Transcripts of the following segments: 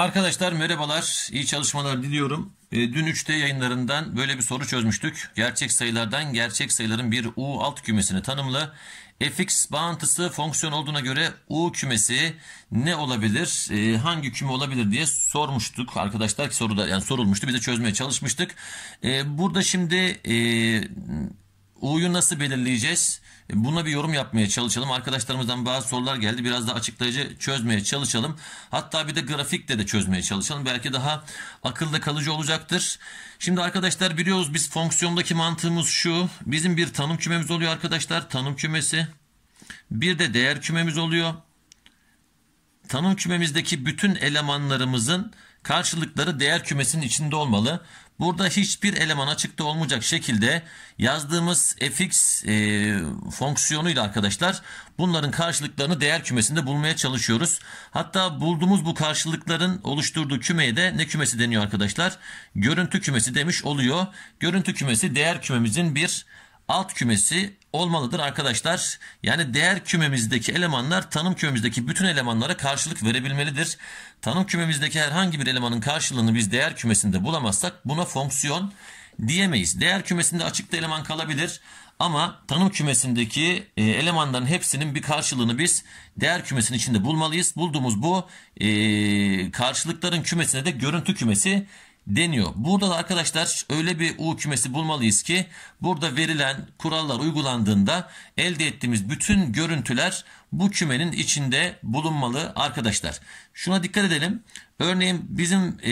Arkadaşlar merhabalar, iyi çalışmalar diliyorum. E, dün 3D yayınlarından böyle bir soru çözmüştük. Gerçek sayılardan gerçek sayıların bir U alt kümesini tanımla. fx bağıntısı fonksiyon olduğuna göre U kümesi ne olabilir, e, hangi küme olabilir diye sormuştuk arkadaşlar ki soruda yani sorulmuştu. Biz de çözmeye çalışmıştık. E, burada şimdi e, U'yu nasıl belirleyeceğiz? Buna bir yorum yapmaya çalışalım. Arkadaşlarımızdan bazı sorular geldi. Biraz daha açıklayıcı çözmeye çalışalım. Hatta bir de grafikle de çözmeye çalışalım. Belki daha akılda kalıcı olacaktır. Şimdi arkadaşlar biliyoruz biz fonksiyondaki mantığımız şu. Bizim bir tanım kümemiz oluyor arkadaşlar. Tanım kümesi. Bir de değer kümemiz oluyor. Tanım kümemizdeki bütün elemanlarımızın karşılıkları değer kümesinin içinde olmalı. Burada hiçbir eleman açıkta olmayacak şekilde yazdığımız fx e, fonksiyonuyla arkadaşlar bunların karşılıklarını değer kümesinde bulmaya çalışıyoruz. Hatta bulduğumuz bu karşılıkların oluşturduğu kümeye de ne kümesi deniyor arkadaşlar? Görüntü kümesi demiş oluyor. Görüntü kümesi değer kümemizin bir alt kümesi olmalıdır arkadaşlar. Yani değer kümemizdeki elemanlar tanım kümemizdeki bütün elemanlara karşılık verebilmelidir. Tanım kümemizdeki herhangi bir elemanın karşılığını biz değer kümesinde bulamazsak buna fonksiyon diyemeyiz. Değer kümesinde açıkta eleman kalabilir ama tanım kümesindeki e, elemanların hepsinin bir karşılığını biz değer kümesinin içinde bulmalıyız. Bulduğumuz bu e, karşılıkların kümesine de görüntü kümesi deniyor. Burada da arkadaşlar öyle bir U kümesi bulmalıyız ki burada verilen kurallar uygulandığında elde ettiğimiz bütün görüntüler bu kümenin içinde bulunmalı arkadaşlar. Şuna dikkat edelim. Örneğin bizim e,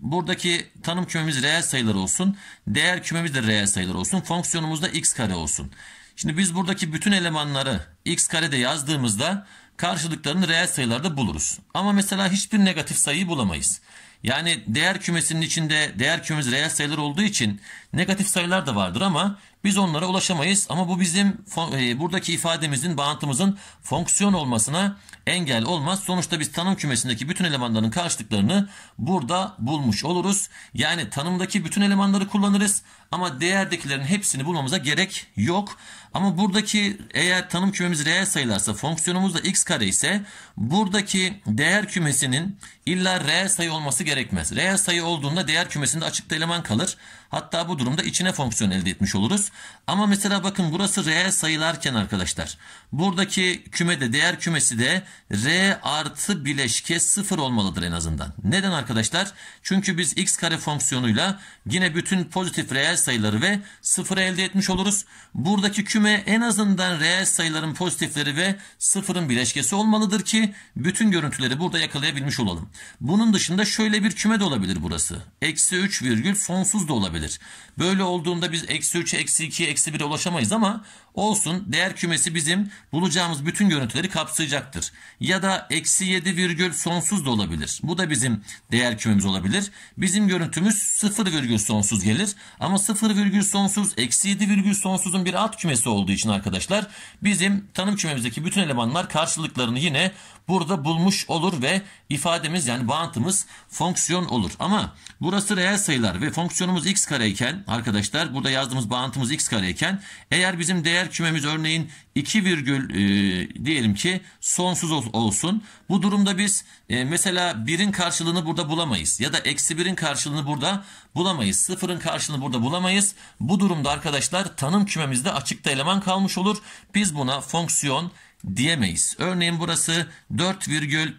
buradaki tanım kümemiz reel sayılar olsun. Değer kümemiz de reel sayılar olsun. fonksiyonumuz da x kare olsun. Şimdi biz buradaki bütün elemanları x karede yazdığımızda karşılıklarını reel sayılarda buluruz. Ama mesela hiçbir negatif sayıyı bulamayız. Yani değer kümesinin içinde değer kümesi reel sayılar olduğu için negatif sayılar da vardır ama biz onlara ulaşamayız. Ama bu bizim e, buradaki ifademizin, bağıntımızın fonksiyon olmasına engel olmaz. Sonuçta biz tanım kümesindeki bütün elemanların karşılıklarını burada bulmuş oluruz. Yani tanımdaki bütün elemanları kullanırız ama değerdekilerin hepsini bulmamıza gerek yok. Ama buradaki eğer tanım kümemiz reel sayılarsa fonksiyonumuz da x kare ise buradaki değer kümesinin illa reel sayı olması gerekmez. Reel sayı olduğunda değer kümesinde açıkta eleman kalır. Hatta bu durumda içine fonksiyon elde etmiş oluruz. Ama mesela bakın burası reel sayılarken arkadaşlar buradaki kümede değer kümesi de r artı bileşke 0 olmalıdır en azından. Neden arkadaşlar? Çünkü biz x kare fonksiyonuyla yine bütün pozitif reel reel sayıları ve sıfırı elde etmiş oluruz. Buradaki küme en azından reel sayıların pozitifleri ve sıfırın bileşkesi olmalıdır ki bütün görüntüleri burada yakalayabilmiş olalım. Bunun dışında şöyle bir küme de olabilir burası. Eksi 3 virgül sonsuz da olabilir. Böyle olduğunda biz eksi 3, eksi 2, eksi 1'e ulaşamayız ama olsun değer kümesi bizim bulacağımız bütün görüntüleri kapsayacaktır. Ya da eksi 7 virgül sonsuz da olabilir. Bu da bizim değer kümemiz olabilir. Bizim görüntümüz 0 virgül sonsuz gelir ama 0 virgül sonsuz, eksi 7 virgül sonsuzun bir alt kümesi olduğu için arkadaşlar bizim tanım kümemizdeki bütün elemanlar karşılıklarını yine burada bulmuş olur ve ifademiz yani bağıntımız fonksiyon olur. Ama burası reel sayılar ve fonksiyonumuz x kareyken arkadaşlar burada yazdığımız bağıntımız x kareyken eğer bizim değer kümemiz örneğin 2 virgül e, diyelim ki sonsuz olsun. Bu durumda biz e, mesela 1'in karşılığını burada bulamayız ya da eksi 1'in karşılığını burada bulamayız. 0'ın karşılığını burada bulamayız alamayız. Bu durumda arkadaşlar tanım kümemizde açıkta eleman kalmış olur. Biz buna fonksiyon diyemeyiz. Örneğin burası 4,10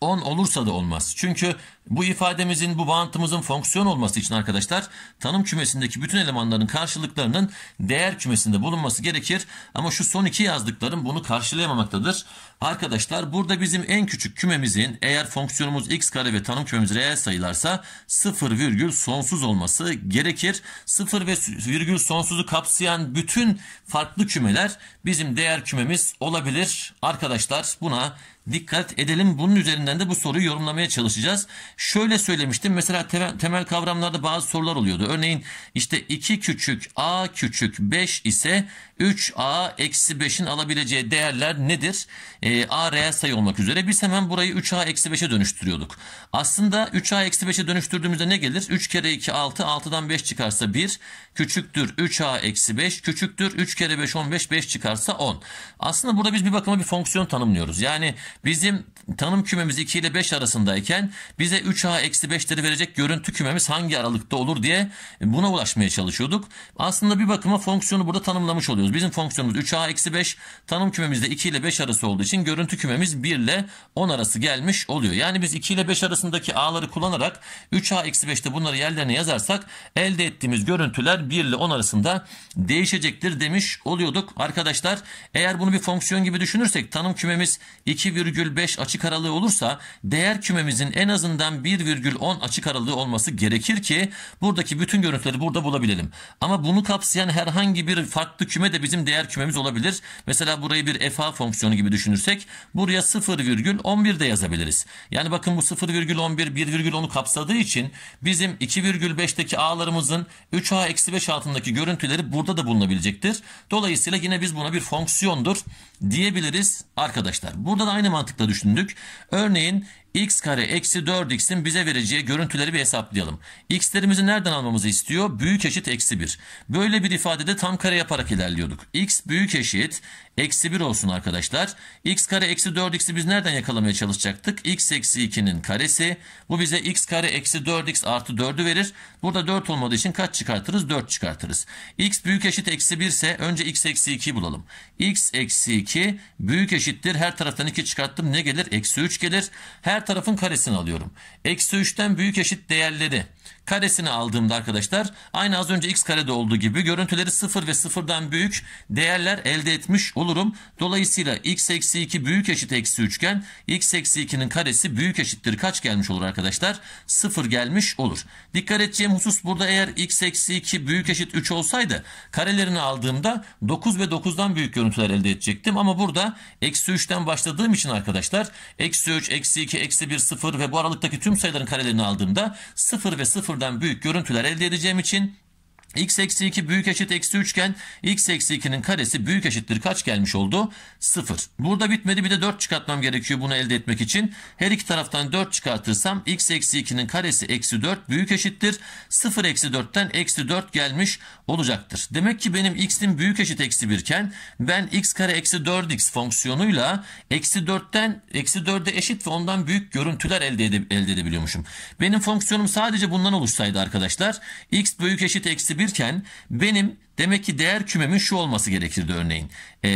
olursa da olmaz. Çünkü bu ifademizin, bu bağıntımızın fonksiyon olması için arkadaşlar tanım kümesindeki bütün elemanların karşılıklarının değer kümesinde bulunması gerekir. Ama şu son iki yazdıklarım bunu karşılayamamaktadır. Arkadaşlar burada bizim en küçük kümemizin eğer fonksiyonumuz x kare ve tanım kümemiz reel sayılarsa 0 virgül sonsuz olması gerekir. 0 ve virgül sonsuzu kapsayan bütün farklı kümeler bizim değer kümemiz olabilir. Arkadaşlar buna dikkat edelim. Bunun üzerinden de bu soruyu yorumlamaya çalışacağız. Şöyle söylemiştim mesela temel kavramlarda bazı sorular oluyordu. Örneğin işte 2 küçük a küçük 5 ise 3a eksi 5'in alabileceği değerler nedir? E, a reel sayı olmak üzere biz hemen burayı 3a eksi 5'e dönüştürüyorduk. Aslında 3a eksi 5'e dönüştürdüğümüzde ne gelir? 3 kere 2 6 6'dan 5 çıkarsa 1 küçüktür 3a eksi 5 küçüktür 3 kere 5 15 5 çıkarsa 10. Aslında burada biz bir bakıma bir fonksiyon tanımlıyoruz. Yani bizim tanım kümemiz 2 ile 5 arasındayken bize 3A-5'leri eksi verecek görüntü kümemiz hangi aralıkta olur diye buna ulaşmaya çalışıyorduk. Aslında bir bakıma fonksiyonu burada tanımlamış oluyoruz. Bizim fonksiyonumuz 3A-5 eksi tanım kümemizde 2 ile 5 arası olduğu için görüntü kümemiz 1 ile 10 arası gelmiş oluyor. Yani biz 2 ile 5 arasındaki A'ları kullanarak 3A-5'te eksi bunları yerlerine yazarsak elde ettiğimiz görüntüler 1 ile 10 arasında değişecektir demiş oluyorduk. Arkadaşlar eğer bunu bir fonksiyon gibi düşünürsek tanım kümemiz 2,5 açık aralığı olursa değer kümemizin en azından azından 1,10 açık aralığı olması gerekir ki buradaki bütün görüntüleri burada bulabilelim. Ama bunu kapsayan herhangi bir farklı küme de bizim değer kümemiz olabilir. Mesela burayı bir FA fonksiyonu gibi düşünürsek buraya 0,11 de yazabiliriz. Yani bakın bu 0,11 1,10'u kapsadığı için bizim 2,5'teki A'larımızın 3A-5 altındaki görüntüleri burada da bulunabilecektir. Dolayısıyla yine biz buna bir fonksiyondur diyebiliriz arkadaşlar. Burada da aynı mantıkla düşündük. Örneğin x kare eksi 4x'in bize vereceği görüntüleri bir hesaplayalım. x'lerimizi nereden almamızı istiyor? Büyük eşit eksi 1. Böyle bir ifadede tam kare yaparak ilerliyorduk. x büyük eşit eksi 1 olsun arkadaşlar. x kare eksi 4x'i biz nereden yakalamaya çalışacaktık? x eksi 2'nin karesi. Bu bize x kare eksi 4x artı 4'ü verir. Burada 4 olmadığı için kaç çıkartırız? 4 çıkartırız. x büyük eşit eksi 1 ise önce x eksi 2'yi bulalım. x eksi 2 büyük eşittir. Her taraftan 2 çıkarttım. Ne gelir? Eksi 3 gelir. Her her tarafın karesini alıyorum. Eksi 3'ten büyük eşit değerleri Karesini aldığımda arkadaşlar aynı az önce x karede olduğu gibi görüntüleri 0 ve 0'dan büyük değerler elde etmiş olurum. Dolayısıyla x eksi 2 büyük eşit eksi üçgen x eksi 2'nin karesi büyük eşittir kaç gelmiş olur arkadaşlar? 0 gelmiş olur. Dikkat edeceğim husus burada eğer x eksi 2 büyük eşit 3 olsaydı karelerini aldığımda 9 ve 9'dan büyük görüntüler elde edecektim. Ama burada eksi 3'ten başladığım için arkadaşlar eksi 3, eksi 2, eksi 1, 0 ve bu aralıktaki tüm sayıların karelerini aldığımda 0 ve 0 sıfırdan büyük görüntüler elde edeceğim için x eksi 2 büyük eşit eksi 3 iken x eksi 2'nin karesi büyük eşittir kaç gelmiş oldu? 0. Burada bitmedi bir de 4 çıkartmam gerekiyor bunu elde etmek için. Her iki taraftan 4 çıkartırsam x eksi 2'nin karesi eksi 4 büyük eşittir. 0 eksi 4'ten eksi 4 gelmiş olacaktır. Demek ki benim x'in büyük eşit eksi 1 iken ben x kare eksi 4x fonksiyonuyla eksi 4'ten eksi 4'e eşit ve ondan büyük görüntüler elde, ede elde edebiliyormuşum. Benim fonksiyonum sadece bundan oluşsaydı arkadaşlar x büyük eşit eksi 1 11 benim Demek ki değer kümemin şu olması gerekirdi örneğin. Ee,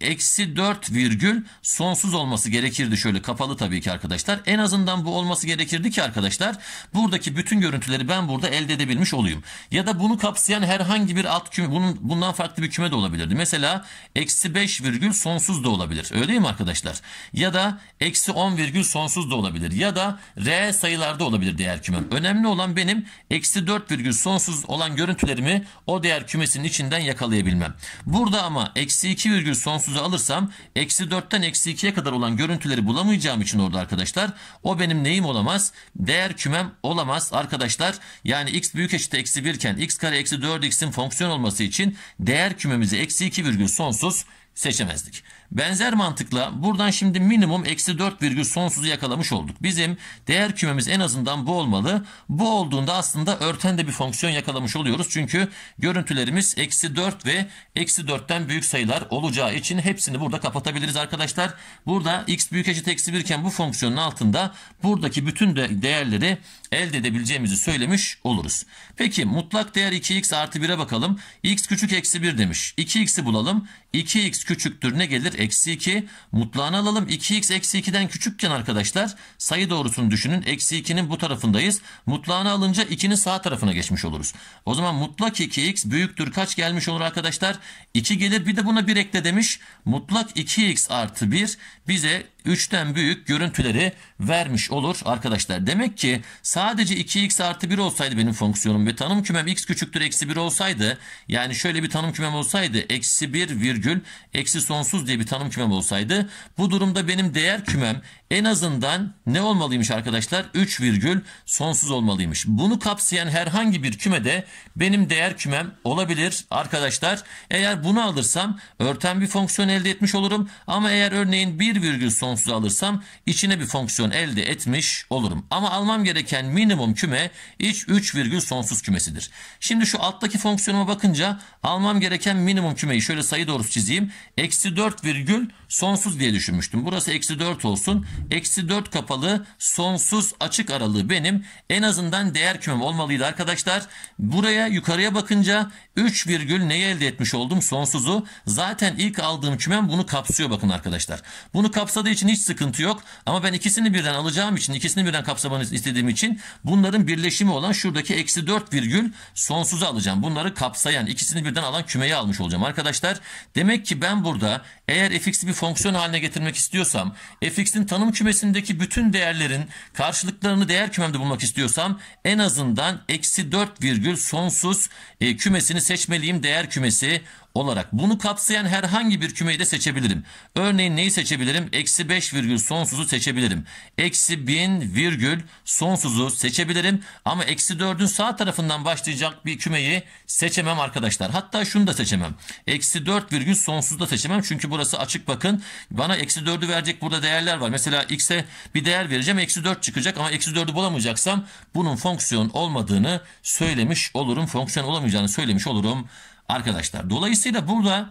eksi 4 virgül sonsuz olması gerekirdi. Şöyle kapalı tabii ki arkadaşlar. En azından bu olması gerekirdi ki arkadaşlar. Buradaki bütün görüntüleri ben burada elde edebilmiş olayım. Ya da bunu kapsayan herhangi bir alt küme. Bunun, bundan farklı bir küme de olabilirdi. Mesela eksi 5 virgül sonsuz da olabilir. Öyle değil mi arkadaşlar? Ya da eksi 10 virgül sonsuz da olabilir. Ya da R sayılarda olabilir değer kümem. Önemli olan benim eksi 4 virgül sonsuz olan görüntülerimi o değer kümesini hepsini içinden yakalayabilmem. Burada ama eksi 2 virgül sonsuza alırsam eksi 4'ten eksi 2'ye kadar olan görüntüleri bulamayacağım için orada arkadaşlar o benim neyim olamaz? Değer kümem olamaz arkadaşlar. Yani x büyük eşit eksi 1 iken x kare eksi 4x'in fonksiyon olması için değer kümemizi eksi 2 virgül sonsuz seçemezdik. Benzer mantıkla buradan şimdi minimum eksi 4 virgül sonsuzu yakalamış olduk. Bizim değer kümemiz en azından bu olmalı. Bu olduğunda aslında örten de bir fonksiyon yakalamış oluyoruz. Çünkü görüntülerimiz eksi 4 ve eksi 4'ten büyük sayılar olacağı için hepsini burada kapatabiliriz arkadaşlar. Burada x büyük eşit eksi 1 iken bu fonksiyonun altında buradaki bütün de değerleri elde edebileceğimizi söylemiş oluruz. Peki mutlak değer 2x artı 1'e bakalım. x küçük eksi 1 demiş. 2x'i bulalım. 2x küçüktür ne gelir? Eksi 2. Mutlağını alalım. 2x eksi 2'den küçükken arkadaşlar sayı doğrusunu düşünün. Eksi 2'nin bu tarafındayız. Mutlağını alınca 2'nin sağ tarafına geçmiş oluruz. O zaman mutlak 2x büyüktür kaç gelmiş olur arkadaşlar? 2 gelir bir de buna 1 ekle demiş. Mutlak 2x artı 1 bize 3'ten büyük görüntüleri vermiş olur arkadaşlar. Demek ki sadece 2x artı 1 olsaydı benim fonksiyonum ve tanım kümem x küçüktür eksi 1 olsaydı yani şöyle bir tanım kümem olsaydı eksi 1 virgül eksi sonsuz diye bir tanım kümem olsaydı bu durumda benim değer kümem en azından ne olmalıymış arkadaşlar? 3 virgül sonsuz olmalıymış. Bunu kapsayan herhangi bir kümede benim değer kümem olabilir arkadaşlar. Eğer bunu alırsam örten bir fonksiyon elde etmiş olurum. Ama eğer örneğin 1 virgül sonsuz alırsam içine bir fonksiyon elde etmiş olurum. Ama almam gereken minimum küme iç 3 virgül sonsuz kümesidir. Şimdi şu alttaki fonksiyonuma bakınca almam gereken minimum kümeyi şöyle sayı doğrusu çizeyim. Eksi 4 virgül sonsuz diye düşünmüştüm. Burası eksi 4 olsun. Eksi 4 kapalı sonsuz açık aralığı benim en azından değer kümem olmalıydı arkadaşlar. Buraya yukarıya bakınca 3 virgül neyi elde etmiş oldum? Sonsuzu. Zaten ilk aldığım kümem bunu kapsıyor bakın arkadaşlar. Bunu kapsadığı için hiç sıkıntı yok. Ama ben ikisini birden alacağım için ikisini birden kapsamanızı istediğim için bunların birleşimi olan şuradaki eksi 4 virgül sonsuzu alacağım. Bunları kapsayan ikisini birden alan kümeyi almış olacağım arkadaşlar. Demek ki ben burada eğer fx'i bir fonksiyon haline getirmek istiyorsam fx'in tanım kümesindeki bütün değerlerin karşılıklarını değer kümemde bulmak istiyorsam en azından eksi 4 virgül sonsuz e, kümesini seçmeliyim değer kümesi olarak bunu kapsayan herhangi bir kümeyi de seçebilirim. Örneğin neyi seçebilirim? Eksi 5 virgül sonsuzu seçebilirim. Eksi 1000 virgül sonsuzu seçebilirim. Ama eksi 4'ün sağ tarafından başlayacak bir kümeyi seçemem arkadaşlar. Hatta şunu da seçemem. Eksi 4 virgül sonsuzu da seçemem. Çünkü burası açık bakın. Bana eksi 4'ü verecek burada değerler var. Mesela x'e bir değer vereceğim. Eksi 4 çıkacak ama eksi 4'ü bulamayacaksam bunun fonksiyon olmadığını söylemiş olurum. Fonksiyon olamayacağını söylemiş olurum arkadaşlar. Dolayısıyla burada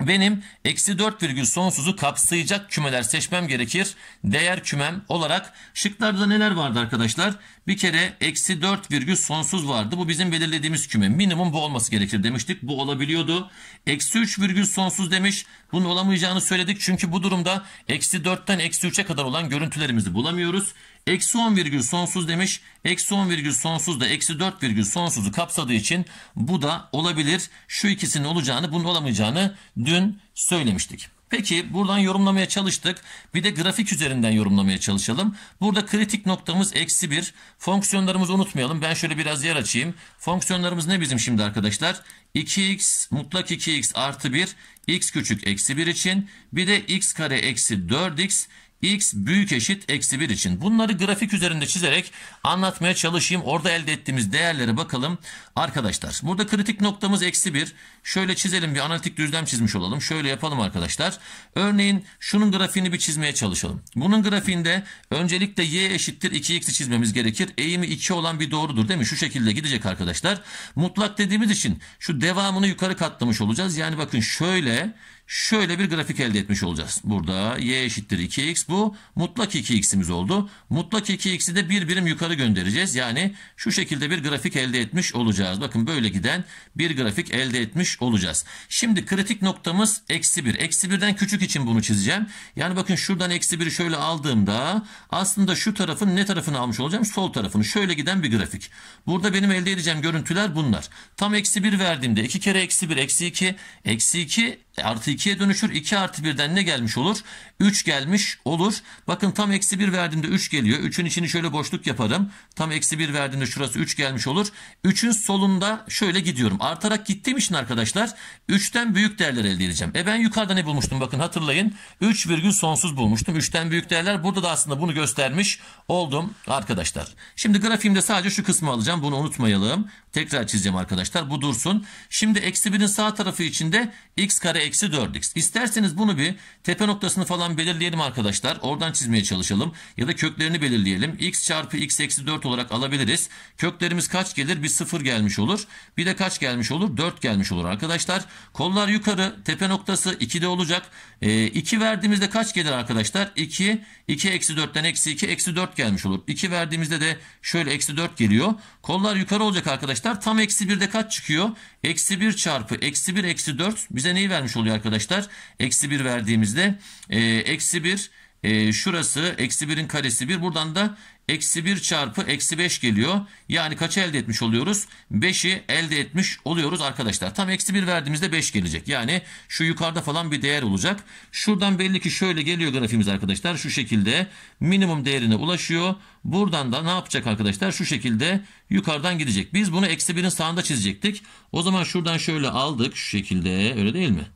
benim eksi 4 virgül sonsuzu kapsayacak kümeler seçmem gerekir. Değer kümem olarak şıklarda neler vardı arkadaşlar? Bir kere eksi 4 virgül sonsuz vardı. Bu bizim belirlediğimiz küme. Minimum bu olması gerekir demiştik. Bu olabiliyordu. Eksi 3 virgül sonsuz demiş. Bunun olamayacağını söyledik. Çünkü bu durumda eksi 4'ten eksi 3'e kadar olan görüntülerimizi bulamıyoruz. Eksi 10 virgül sonsuz demiş. Eksi 10 virgül sonsuz da eksi 4 virgül sonsuzu kapsadığı için bu da olabilir. Şu ikisinin olacağını bunun olamayacağını dün söylemiştik. Peki buradan yorumlamaya çalıştık. Bir de grafik üzerinden yorumlamaya çalışalım. Burada kritik noktamız eksi 1. Fonksiyonlarımızı unutmayalım. Ben şöyle biraz yer açayım. Fonksiyonlarımız ne bizim şimdi arkadaşlar? 2x mutlak 2x artı 1 x küçük eksi 1 için bir de x kare eksi 4x x büyük eşit eksi 1 için. Bunları grafik üzerinde çizerek anlatmaya çalışayım. Orada elde ettiğimiz değerlere bakalım. Arkadaşlar burada kritik noktamız eksi 1. Şöyle çizelim bir analitik düzlem çizmiş olalım. Şöyle yapalım arkadaşlar. Örneğin şunun grafiğini bir çizmeye çalışalım. Bunun grafiğinde öncelikle y eşittir 2x'i çizmemiz gerekir. Eğimi 2 olan bir doğrudur değil mi? Şu şekilde gidecek arkadaşlar. Mutlak dediğimiz için şu devamını yukarı katlamış olacağız. Yani bakın şöyle şöyle bir grafik elde etmiş olacağız. Burada y eşittir 2x bu mutlak 2x'imiz oldu. Mutlak 2x'i de bir birim yukarı göndereceğiz. Yani şu şekilde bir grafik elde etmiş olacağız. Bakın böyle giden bir grafik elde etmiş olacağız. Şimdi kritik noktamız eksi 1. Eksi 1'den küçük için bunu çizeceğim. Yani bakın şuradan eksi 1'i şöyle aldığımda aslında şu tarafın ne tarafını almış olacağım? Sol tarafını. Şöyle giden bir grafik. Burada benim elde edeceğim görüntüler bunlar. Tam eksi 1 verdiğimde 2 kere eksi 1 eksi 2 eksi 2 e, artı 2'ye dönüşür. 2 artı 1'den ne gelmiş olur? 3 gelmiş olur. Bakın tam eksi 1 verdiğinde 3 geliyor. 3'ün içini şöyle boşluk yaparım. Tam eksi 1 verdiğinde şurası 3 gelmiş olur. 3'ün solunda şöyle gidiyorum. Artarak gittiğim için arkadaşlar 3'ten büyük değerler elde edeceğim. E ben yukarıda ne bulmuştum? Bakın hatırlayın. 3 virgül sonsuz bulmuştum. 3'ten büyük değerler. Burada da aslında bunu göstermiş oldum arkadaşlar. Şimdi grafiğimde sadece şu kısmı alacağım. Bunu unutmayalım. Tekrar çizeceğim arkadaşlar. Bu dursun. Şimdi eksi 1'in sağ tarafı içinde x kare eksi 4x. İsterseniz bunu bir tepe noktasını falan belirleyelim arkadaşlar. Oradan çizmeye çalışalım. Ya da köklerini belirleyelim. x çarpı x eksi 4 olarak alabiliriz. Köklerimiz kaç gelir? Bir 0 gelmiş olur. Bir de kaç gelmiş olur? 4 gelmiş olur arkadaşlar. Kollar yukarı. Tepe noktası 2'de olacak. E, ee, 2 verdiğimizde kaç gelir arkadaşlar? 2. 2 eksi 4'ten eksi 2 eksi 4 gelmiş olur. 2 verdiğimizde de şöyle eksi 4 geliyor. Kollar yukarı olacak arkadaşlar. Tam eksi 1'de kaç çıkıyor? Eksi 1 çarpı eksi 1 eksi 4 bize neyi vermiş oluyor arkadaşlar? Eksi 1 verdiğimizde e, eksi 1 e, şurası eksi 1'in karesi 1. Buradan da Eksi 1 çarpı eksi 5 geliyor. Yani kaç elde etmiş oluyoruz? 5'i elde etmiş oluyoruz arkadaşlar. Tam eksi 1 verdiğimizde 5 gelecek. Yani şu yukarıda falan bir değer olacak. Şuradan belli ki şöyle geliyor grafimiz arkadaşlar. Şu şekilde minimum değerine ulaşıyor. Buradan da ne yapacak arkadaşlar? Şu şekilde yukarıdan gidecek. Biz bunu eksi 1'in sağında çizecektik. O zaman şuradan şöyle aldık şu şekilde öyle değil mi?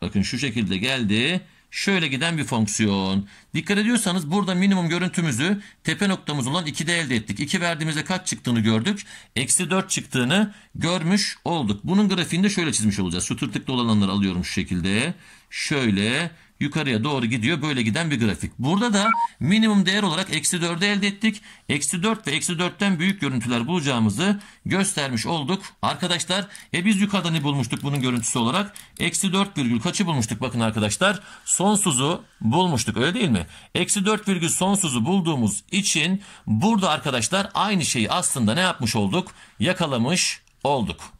Bakın şu şekilde geldi şöyle giden bir fonksiyon. Dikkat ediyorsanız burada minimum görüntümüzü tepe noktamız olan 2'de elde ettik. 2 verdiğimizde kaç çıktığını gördük. Eksi 4 çıktığını görmüş olduk. Bunun grafiğini de şöyle çizmiş olacağız. Şu tırtıklı olanları alıyorum şu şekilde. Şöyle yukarıya doğru gidiyor. Böyle giden bir grafik. Burada da minimum değer olarak eksi 4'ü elde ettik. Eksi 4 ve eksi 4'ten büyük görüntüler bulacağımızı göstermiş olduk. Arkadaşlar e biz yukarıda ne bulmuştuk bunun görüntüsü olarak? Eksi 4 virgül kaçı bulmuştuk bakın arkadaşlar. Sonsuzu bulmuştuk öyle değil mi? Eksi 4 virgül sonsuzu bulduğumuz için burada arkadaşlar aynı şeyi aslında ne yapmış olduk? Yakalamış olduk.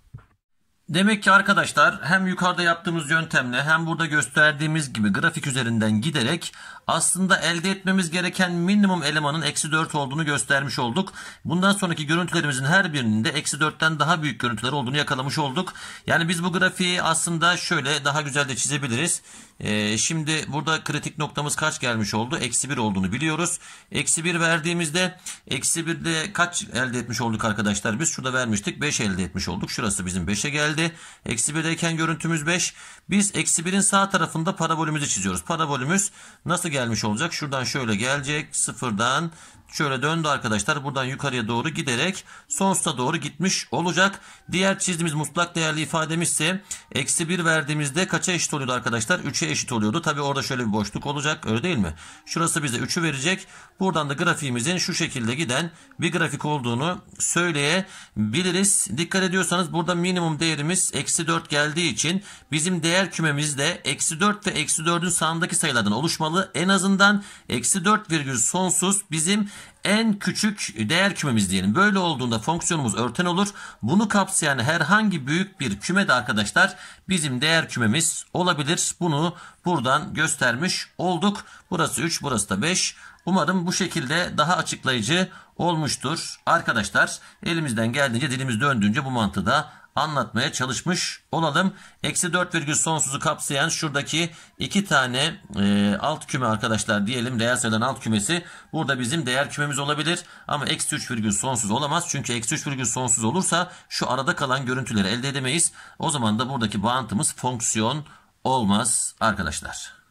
Demek ki arkadaşlar hem yukarıda yaptığımız yöntemle hem burada gösterdiğimiz gibi grafik üzerinden giderek aslında elde etmemiz gereken minimum elemanın eksi 4 olduğunu göstermiş olduk. Bundan sonraki görüntülerimizin her birinin de eksi 4'ten daha büyük görüntüler olduğunu yakalamış olduk. Yani biz bu grafiği aslında şöyle daha güzel de çizebiliriz. Ee, şimdi burada kritik noktamız kaç gelmiş oldu? Eksi 1 olduğunu biliyoruz. Eksi 1 verdiğimizde eksi 1'de kaç elde etmiş olduk arkadaşlar? Biz şurada vermiştik 5 elde etmiş olduk. Şurası bizim 5'e geldi. Eksi 1'deyken görüntümüz 5. Biz eksi 1'in sağ tarafında parabolümüzü çiziyoruz. Parabolümüz nasıl gelmiş olacak. Şuradan şöyle gelecek. Sıfırdan Şöyle döndü arkadaşlar. Buradan yukarıya doğru giderek sonsuza doğru gitmiş olacak. Diğer çizdiğimiz mutlak değerli ifademiz ise eksi 1 verdiğimizde kaça eşit oluyordu arkadaşlar? 3'e eşit oluyordu. Tabi orada şöyle bir boşluk olacak öyle değil mi? Şurası bize 3'ü verecek. Buradan da grafiğimizin şu şekilde giden bir grafik olduğunu söyleyebiliriz. Dikkat ediyorsanız burada minimum değerimiz eksi 4 geldiği için bizim değer kümemiz de eksi 4 ve eksi 4'ün sağındaki sayılardan oluşmalı. En azından eksi 4 virgül sonsuz bizim en küçük değer kümemiz diyelim. Böyle olduğunda fonksiyonumuz örten olur. Bunu kapsayan herhangi büyük bir küme de arkadaşlar bizim değer kümemiz olabilir. Bunu buradan göstermiş olduk. Burası 3, burası da 5. Umarım bu şekilde daha açıklayıcı olmuştur. Arkadaşlar elimizden geldiğince dilimiz döndüğünce bu mantığı da anlatmaya çalışmış olalım. Eksi 4 virgül sonsuzu kapsayan şuradaki iki tane e, alt küme arkadaşlar diyelim. Reel sayıların alt kümesi burada bizim değer kümemiz olabilir. Ama eksi 3 virgül sonsuz olamaz. Çünkü eksi 3 virgül sonsuz olursa şu arada kalan görüntüleri elde edemeyiz. O zaman da buradaki bağıntımız fonksiyon olmaz arkadaşlar.